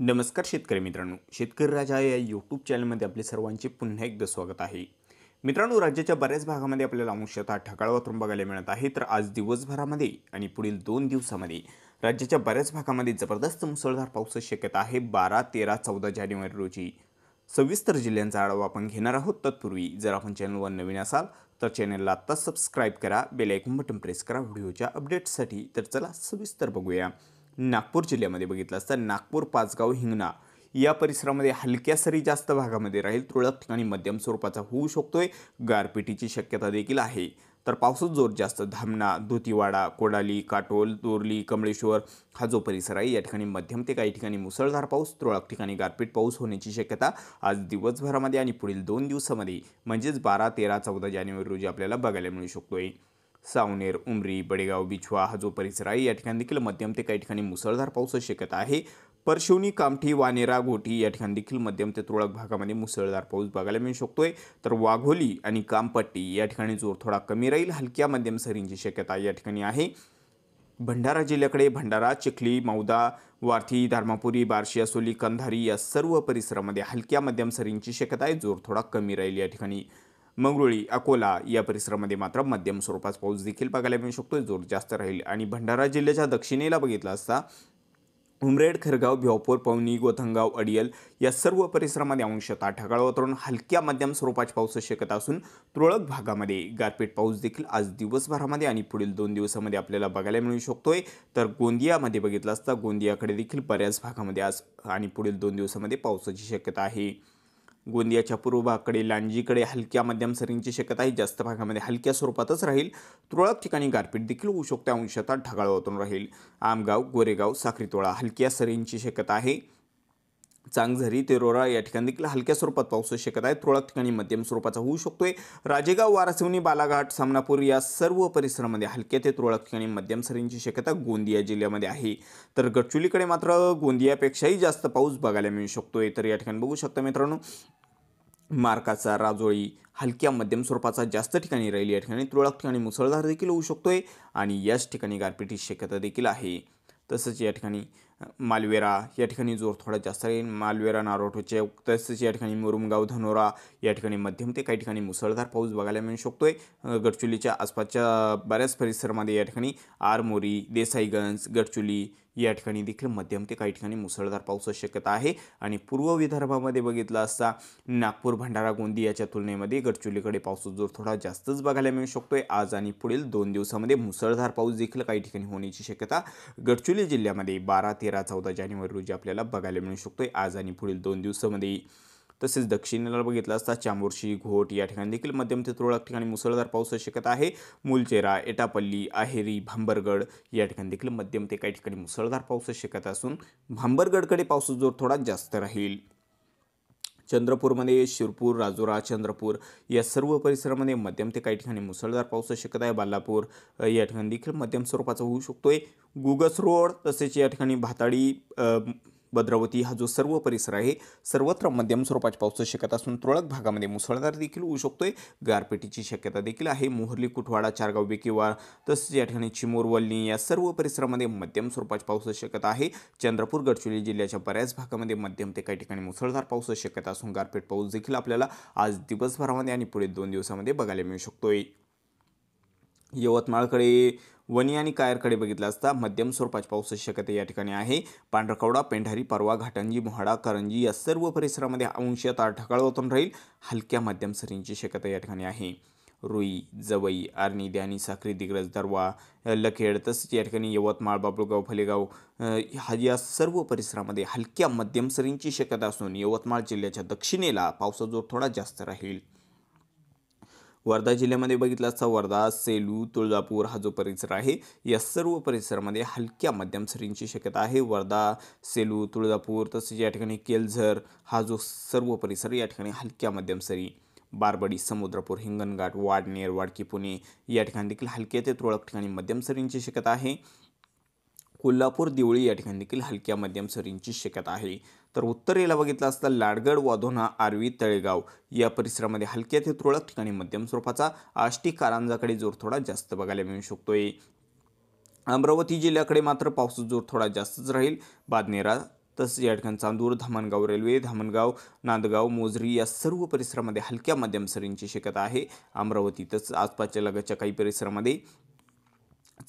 नमस्कार शेतकरी मित्रांनो शेतकरी राजा या यूट्यूब चॅनलमध्ये आपले सर्वांचे पुन्हा एकदा स्वागत आहे मित्रांनो राज्याच्या बऱ्याच भागामध्ये आपल्याला अंशतः ठकाळ वातावरण बघायला मिळत आहे तर आज दिवसभरामध्ये आणि पुढील दोन दिवसामध्ये राज्याच्या बऱ्याच भागामध्ये जबरदस्त मुसळधार पाऊस शक्यता आहे बारा तेरा चौदा जानेवारी रोजी सविस्तर जिल्ह्यांचा आढावा आपण घेणार आहोत तत्पूर्वी जर आपण चॅनलवर नवीन असाल तर चॅनलला आत्ताच सबस्क्राईब करा बेल आयकॉन बटन प्रेस करा व्हिडिओच्या अपडेट्ससाठी तर चला सविस्तर बघूया नागपूर जिल्ह्यामध्ये बघितलं असतं नागपूर पाचगाव हिंगणा या परिसरामध्ये हलक्या सरी जास्त भागामध्ये राहील तुरळक ठिकाणी मध्यम स्वरूपाचा होऊ शकतो आहे गारपिटीची शक्यता देखील आहे तर पावसात जोर जास्त धामणा धुतीवाडा कोडाली काटोल दोरली कमळेश्वर हा जो परिसर आहे या ठिकाणी मध्यम ते काही ठिकाणी मुसळधार पाऊस तुरळक ठिकाणी गारपीट पाऊस होण्याची शक्यता आज दिवसभरामध्ये आणि पुढील दोन दिवसामध्ये म्हणजेच बारा तेरा चौदा जानेवारी रोजी आपल्याला बघायला मिळू आहे सावनेर उमरी बडेगाव बिछवा हा जो परिसर आहे या ठिकाणी देखील मध्यम ते काही ठिकाणी मुसळधार पाऊस शक्यता आहे परशिवनी कामठी वानेरा घोटी या ठिकाणी देखील मध्यम ते तुरळक भागामध्ये मुसळधार पाऊस बघायला मिळू शकतोय तर वाघोली आणि कामपट्टी या ठिकाणी जोर थोडा कमी राहील हलक्या मध्यम सरींची शक्यता या ठिकाणी आहे भंडारा जिल्ह्याकडे भंडारा चिखली मौदा वारथी धर्मापुरी बार्शी असोली कंधारी या सर्व परिसरामध्ये हलक्या मध्यम सरींची शक्यता आहे जोर थोडा कमी राहील या ठिकाणी मंगरुळी अकोला या परिसरामध्ये मात्र मध्यम स्वरूपाचा पाऊस देखील बघायला मिळू शकतो जोर जास्त राहील आणि भंडारा जिल्ह्याच्या दक्षिणेला बघितला असता उमरेड खरगाव भिवापूर पवनी गोथंगाव अडियल या सर्व परिसरामध्ये अंशतः ढगाळ वातावरण हलक्या मध्यम स्वरूपाची पाऊस शक्यता असून तुरळक भागामध्ये गारपीट पाऊस देखील आज दिवसभरामध्ये आणि पुढील दोन दिवसामध्ये आपल्याला बघायला मिळू शकतोय तर गोंदियामध्ये बघितलं असता गोंदियाकडे देखील बऱ्याच भागामध्ये आज आणि पुढील दोन दिवसामध्ये पावसाची शक्यता आहे गोंदियाच्या पूर्व भागाकडे लांजीकडे हलक्या मध्यम सरींची शक्यता आहे जास्त भागामध्ये हलक्या स्वरूपातच राहील तुरळक ठिकाणी गारपीट देखील होऊ शकते अंशतः ढगाळ होतून राहील आमगाव गोरेगाव साखरीतोळा हलक्या सरींची शक्यता आहे चांगझरी तेरोरा या ठिकाणी देखील हलक्या स्वरूपात पाऊस होऊ शकत आहे तुरळक ठिकाणी मध्यम स्वरूपाचा होऊ शकतोय राजेगाव वारासिवणी बालाघाट सामनापूर या सर्व परिसरामध्ये हलक्या ते तुरळक ठिकाणी मध्यम सरींची शक्यता गोंदिया जिल्ह्यामध्ये आहे तर गडचुलीकडे मात्र गोंदियापेक्षाही जास्त पाऊस बघायला मिळू शकतोय तर या ठिकाणी बघू शकता मित्रांनो मार्काचा राजोळी हलक्या मध्यम स्वरूपाचा जास्त ठिकाणी राहील या ठिकाणी तुरळक ठिकाणी मुसळधार देखील होऊ शकतोय आणि याच ठिकाणी गारपिटीची शक्यता देखील आहे तसंच या ठिकाणी मालवेरा या ठिकाणी जोर थोडा जास्त राहील मालवेरा नारोटो चौक तसेच या ठिकाणी मुरुमगाव धनोरा या ठिकाणी मध्यम ते काही ठिकाणी मुसळधार पाऊस बघायला मिळू शकतोय गडचुलीच्या आसपासच्या बऱ्याच परिसरामध्ये या ठिकाणी आरमोरी देसाईगंज गडचुली या ठिकाणी देखील मध्यम ते काही ठिकाणी मुसळधार पाऊस शक्यता आहे आणि पूर्व विदर्भामध्ये बघितलं असता नागपूर भंडारा गोंदी याच्या तुलनेमध्ये गडचुलीकडे पाऊस जोर थोडा जास्तच बघायला मिळू शकतोय आज आणि पुढील दोन दिवसामध्ये मुसळधार पाऊस देखील काही ठिकाणी होण्याची शक्यता गडचुली जिल्ह्यामध्ये बारा ते तेरा चौदा जानेवारी रोजी आपल्याला बघायला मिळू शकतो आज आणि पुढील दोन दिवसामध्ये तसेच दक्षिणेला बघितलं असता चांबोर्शी घोट या ठिकाणी देखील मध्यम ते तुरळक ठिकाणी मुसळधार पावसाची शक्यता आहे मुलचेरा एटापल्ली आहेरी भांबरगड या ठिकाणी देखील मध्यम ते काही ठिकाणी मुसळधार पावसाची शकत असून भांबरगडकडे पावसाचा जोर थोडा जास्त राहील चंद्रपूरमध्ये शिरपूर राजुरा चंद्रपूर या सर्व परिसरामध्ये मध्यम ते काही ठिकाणी मुसळधार पाऊस शक्यता आहे बालापूर या ठिकाणी देखील मध्यम स्वरूपाचा होऊ शकतो आहे गुगस रोड तसेच या ठिकाणी भाताडी भद्रावती हा जो सर्व परिसर आहे सर्वत्र मध्यम स्वरूपाच्या पावसाची शक्यता असून तुरळक भागामध्ये मुसळधार देखील होऊ शकतोय गारपेटीची शक्यता देखील आहे मोहर्ली कुठवाडा चारगाव बेकिवाळ तसेच या ठिकाणी चिमोरवल्ली वल्ली या सर्व परिसरामध्ये मध्यम स्वरूपाच्या पावसाची शक्यता आहे चंद्रपूर गडचिरोली जिल्ह्याच्या बऱ्याच भागामध्ये मध्यम ते काही ठिकाणी मुसळधार पावसाची शक्यता असून गारपीट पाऊस देखील आपल्याला आज दिवसभरामध्ये आणि पुढे दोन दिवसामध्ये बघायला मिळू शकतोय यवतमाळकडे वनी आणि कायरकडे बघितलं असता मध्यम स्वरूपाच्या पावसाची शक्यता या ठिकाणी आहे पांढरकवडा पेंढारी परवा घाटंजी मोहाडा करंजी या सर्व परिसरामध्ये अंशत होतून राहील हलक्या मध्यम सरींची शक्यता या ठिकाणी आहे रुई जवई आर्णी द्यानी साखरी दिग्रज दरवा लखेड तसेच या ठिकाणी यवतमाळ बाबुळगाव फलेगाव हा या सर्व परिसरामध्ये हलक्या मध्यम सरींची शक्यता असून यवतमाळ जिल्ह्याच्या दक्षिणेला पावसाचा जोर थोडा जास्त राहील वर्धा जिल्ह्यामध्ये बघितलं असता वर्धा सेलू तुळजापूर हा जो परिसर आहे या सर्व परिसरामध्ये हलक्या मध्यम सरींची शक्यता आहे वर्धा सेलू तुळजापूर तसेच या ठिकाणी केलझर हा जो सर्व परिसर या ठिकाणी हलक्या मध्यम सरी बारबडी समुद्रपूर हिंगणघाट वाडनेर वाडकी पुणे या ठिकाणी देखील हलके ते तुरळक ठिकाणी मध्यम सरींची शक्यता आहे कोल्हापूर दिवळी या ठिकाणी देखील हलक्या मध्यम सरींची शक्यता आहे तर उत्तरेला बघितलं असता लाडगड वाधोना आर्वी तळेगाव या परिसरामध्ये हलक्या ते तुरळक ठिकाणी मध्यम स्वरूपाचा आष्टी कारांजाकडे जोर थोडा जास्त बघायला मिळू शकतोय अमरावती जिल्ह्याकडे मात्र पावसाचा जोर थोडा जास्तच राहील बादनेरा तसंच या ठिकाणी चांदूर धामणगाव रेल्वे धामणगाव नांदगाव मोजरी या सर्व परिसरामध्ये हलक्या मध्यम सरींची शक्यता आहे अमरावती तसंच आसपासच्या लगतच्या काही परिसरामध्ये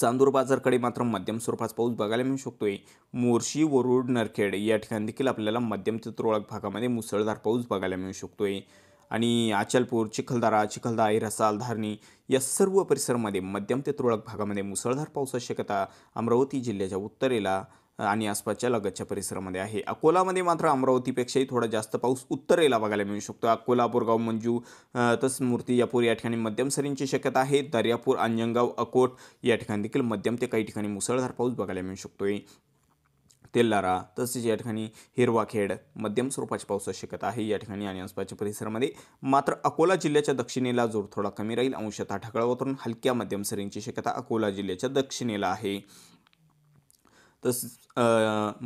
चांदूर बाजारकडे मात्र मध्यम स्वरूपाचा पाऊस बघायला मिळू शकतोय मोर्शी वरुड नरखेड या ठिकाणी देखील आपल्याला मध्यम ते तुरळक भागामध्ये मुसळधार पाऊस बघायला मिळू शकतोय आणि आचलपूर चिखलदारा चिखलदा रसाल धारणी या सर्व परिसरामध्ये मध्यम ते तुरळक भागामध्ये मुसळधार पावसाची शक्यता अमरावती जिल्ह्याच्या उत्तरेला आणि आसपासच्या लगतच्या परिसरामध्ये आहे अकोलामध्ये मात्र अमरावतीपेक्षाही थोडा जास्त पाऊस उत्तरेला बघायला मिळू शकतो अकोला मंजू तसंच मूर्ती यापूर या ठिकाणी मध्यम सरींची शक्यता आहे दर्यापूर अंजनगाव अकोट या ठिकाणी देखील मध्यम ते काही ठिकाणी मुसळधार पाऊस बघायला मिळू शकतोय तेल्लारा तसेच या ठिकाणी हिरवाखेड मध्यम स्वरूपाची पावसाची शक्यता आहे या ठिकाणी आणि आसपासच्या परिसरामध्ये मात्र अकोला जिल्ह्याच्या दक्षिणेला जोर थोडा कमी राहील अंशतः ढकळावतून हलक्या मध्यम सरींची शक्यता अकोला जिल्ह्याच्या दक्षिणेला आहे तसंच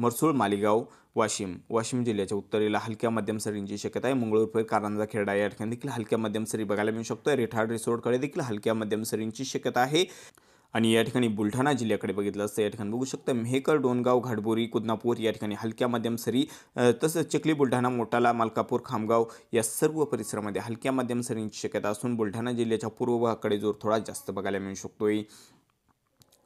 मरसूळ मालेगाव वाशिम वाशिम जिल्ह्याच्या उत्तरेला हलक्या मध्यम सरींची शक्यता आहे मंगळूरपेठ कारंजा खेडा या ठिकाणी देखील हलक्या मध्यम सरी बघायला मिळू शकतो रेठाड रिसोर्टकडे देखील हलक्या मध्यम सरींची शक्यता आहे आणि या ठिकाणी बुलढाणा जिल्ह्याकडे बघितलं असतं या ठिकाणी बघू शकतं मेहकर डोनगाव घाटबोरी कुदनापूर या ठिकाणी हलक्या मध्यम सरी तसंच चिखली बुलढाणा मोटाला मालकापूर खामगाव या सर्व परिसरामध्ये हलक्या मध्यम सरींची शक्यता असून बुलढाणा जिल्ह्याच्या पूर्व भागाकडे जोर थोडा जास्त बघायला मिळू शकतोय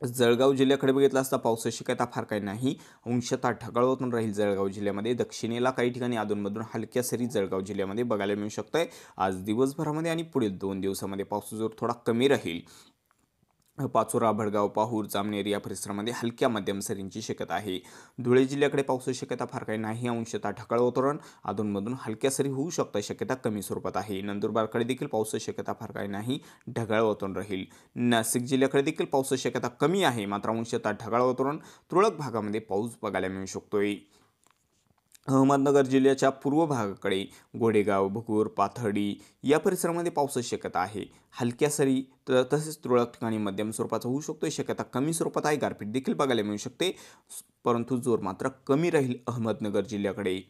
जळगाव जिल्ह्याकडे बघितलं असता पावसाची काय फार काही नाही अंशतः ढगाळवतून राहील जळगाव जिल्ह्यामध्ये दक्षिणेला काही ठिकाणी अधूनमधून हलक्या सरी जळगाव जिल्ह्यामध्ये बघायला मिळू शकतोय आज दिवसभरामध्ये आणि पुढील दोन दिवसामध्ये पावसाचा जोर थोडा कमी राहील पाचोरा भडगाव पाहूर जामनेर या परिसरामध्ये हलक्या मध्यम सरींची शक्यता आहे धुळे जिल्ह्याकडे पावसाची शक्यता फार काही नाही अंशतः ढकाळ वातावरण अधूनमधून हलक्या सरी होऊ शकतात शक्यता कमी स्वरूपात आहे नंदुरबारकडे देखील पावसाची शक्यता फार काही नाही ढगाळ वातावरण राहील नाशिक जिल्ह्याकडे देखील पावसाची शक्यता कमी आहे मात्र अंशतः ढगाळ वातावरण तुरळक भागामध्ये पाऊस बघायला मिळू शकतोय अहमदनगर जिल्ह्याच्या पूर्व भागाकडे गोडेगाव भगूर पाथर्डी या परिसरामध्ये पावसाची शक्यता आहे हलक्या सरी तर तसेच तुरळक ठिकाणी मध्यम स्वरूपाचा होऊ शकतो शक्यता कमी स्वरूपात आहे गारपीट देखील बघायला मिळू शकते परंतु जोर मात्र कमी राहील अहमदनगर जिल्ह्याकडे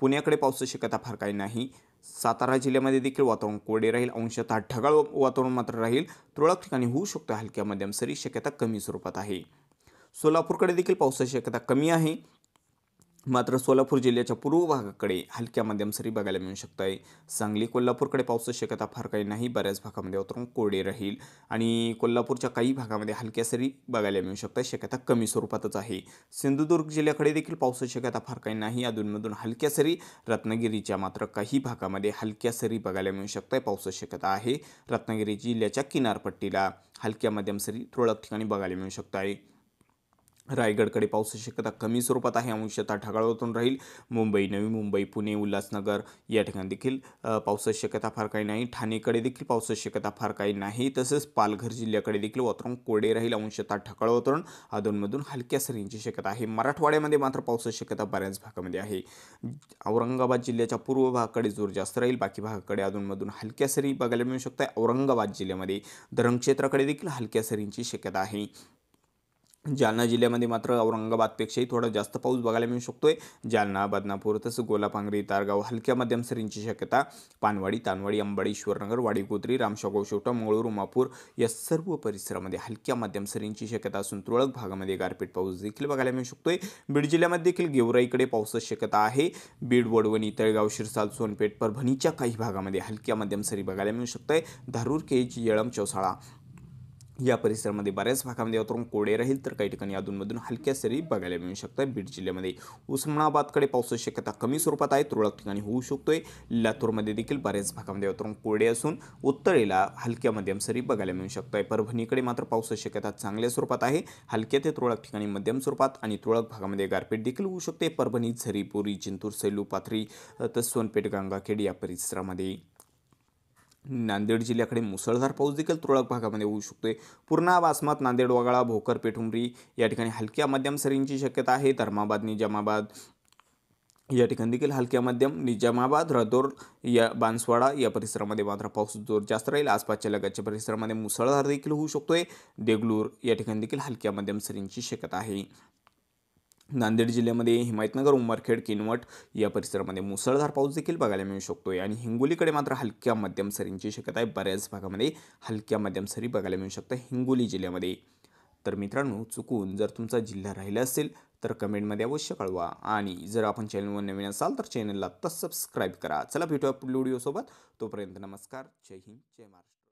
पुण्याकडे पावसाची शक्यता फार काही नाही सातारा जिल्ह्यामध्ये देखील वातावरण कोरडे राहील अंशतः ढगाळ वातावरण मात्र राहील तुरळक ठिकाणी होऊ शकतो हलक्या मध्यम सरी शक्यता कमी स्वरूपात आहे सोलापूरकडे देखील पावसाची शक्यता कमी आहे मात्र सोलापूर जिल्ह्याच्या पूर्व भागाकडे हलक्या मध्यम सरी बघायला मिळू शकत आहे सांगली कोल्हापूरकडे पावसाची शक्यता फार काही नाही बऱ्याच भागामध्ये वातावरण कोरडे राहील आणि कोल्हापूरच्या काही भागामध्ये हलक्या सरी बघायला मिळू आहे शक्यता कमी स्वरूपातच आहे सिंधुदुर्ग जिल्ह्याकडे देखील पावसाची शक्यता फार काही नाही अधूनमधून हलक्या सरी रत्नागिरीच्या मात्र काही भागामध्ये हलक्या सरी बघायला मिळू शकत आहे पावसाची शक्यता आहे रत्नागिरी जिल्ह्याच्या किनारपट्टीला हलक्या मध्यम सरी तुरळक ठिकाणी बघायला मिळू शकत आहे रायगडकडे पावसाची शक्यता कमी स्वरूपात आहे अंशतः ढगाळ होतून राहील मुंबई नवी मुंबई पुणे उल्हासनगर या ठिकाणी देखील पावसाची शक्यता फार काही नाही ठाणेकडे देखील पावसाची शक्यता फार काही नाही तसेच पालघर जिल्ह्याकडे देखील वातावरण कोरडे राहील अंशतः ढगाळ वातावरण अधूनमधून हलक्या सरींची शक्यता आहे मराठवाड्यामध्ये मात्र पावसाची शक्यता बऱ्याच भागामध्ये आहे औरंगाबाद जिल्ह्याच्या पूर्व भागाकडे जोर जास्त राहील बाकी भागाकडे अधूनमधून हलक्या सरी बघायला मिळू शकतात औरंगाबाद जिल्ह्यामध्ये धरण देखील हलक्या सरींची शक्यता आहे जालना जिल्ह्यामध्ये मात्र औरंगाबादपेक्षाही थोडा जास्त पाऊस बघायला मिळू शकतो आहे जालना बदनापूर तसं गोलापांगरी तारगाव हलक्या मध्यम सरींची शक्यता पानवाडी तानवाडी अंबाडी ईश्वरनगर वाडीगोत्री रामशागाव शेवटा मंगळूर उमापूर या सर्व परिसरामध्ये हलक्या मध्यम सरींची शक्यता असून तुरळक भागामध्ये गारपीट पाऊस देखील बघायला मिळू शकतो आहे बीड जिल्ह्यामध्ये देखील गेवराईकडे पावसाची शक्यता आहे बीड वडवणी तळगाव शिरसाल सोनपेठ परभणीच्या काही भागामध्ये हलक्या मध्यम सरी बघायला मिळू शकतोय आहे धारूर केज येळम चौसाळा या परिसरामध्ये बऱ्याच भागामध्ये वातावरण कोडे राहील तर काही ठिकाणी अधूनमधून हलक्या सरी बघायला मिळू शकतात बीड जिल्ह्यामध्ये उस्मानाबादकडे पावसाची शक्यता कमी स्वरूपात आहे तुरळक ठिकाणी होऊ शकतोय लातूरमध्ये देखील बऱ्याच भागामध्ये वातावरण कोडे असून उत्तरेला हलक्या मध्यम सरी बघायला मिळू शकतो आहे परभणीकडे मात्र पावसाची शक्यता चांगल्या स्वरूपात आहे हलक्या ते तुरळक ठिकाणी मध्यम स्वरूपात आणि तुरळक भागामध्ये गारपीट देखील होऊ शकते परभणी झरीपुरी चिंतूर जिंतूर सेलू पाथरी तर सोनपेठ गंगाखेड या परिसरामध्ये नांदेड जिल्ह्याकडे मुसळधार पाऊस देखील तुरळक भागामध्ये होऊ शकतोय पूर्णा वासमात नांदेड वगळा भोकर पेठुंबरी या ठिकाणी हलक्या मध्यम सरींची शक्यता आहे धर्माबाद निजामाबाद या ठिकाणी देखील हलक्या मध्यम निजामाबाद रदोर या बांसवाडा या परिसरामध्ये मात्र पाऊस जोर जास्त राहील आसपासच्या लगतच्या परिसरामध्ये मुसळधार देखील होऊ शकतोय देगलूर या ठिकाणी देखील हलक्या मध्यम सरींची शक्यता आहे नांदेड जिल्ह्यामध्ये हिमायतनगर उमरखेड किनवट या परिसरामध्ये मुसळधार पाऊस देखील बघायला मिळू शकतो आहे आणि हिंगोलीकडे मात्र हलक्या मध्यम सरींची शक्यता आहे बऱ्याच भागामध्ये हलक्या मध्यम सरी बघायला मिळू शकतं हिंगोली जिल्ह्यामध्ये तर मित्रांनो चुकून जर तुमचा जिल्हा राहिला असेल तर कमेंटमध्ये अवश्य कळवा आणि जर आपण चॅनलवर नवीन असाल तर चॅनलला आत्ताच सबस्क्राईब करा चला भेटूया व्हिडिओसोबत तोपर्यंत नमस्कार जय हिंद जय महाराष्ट्र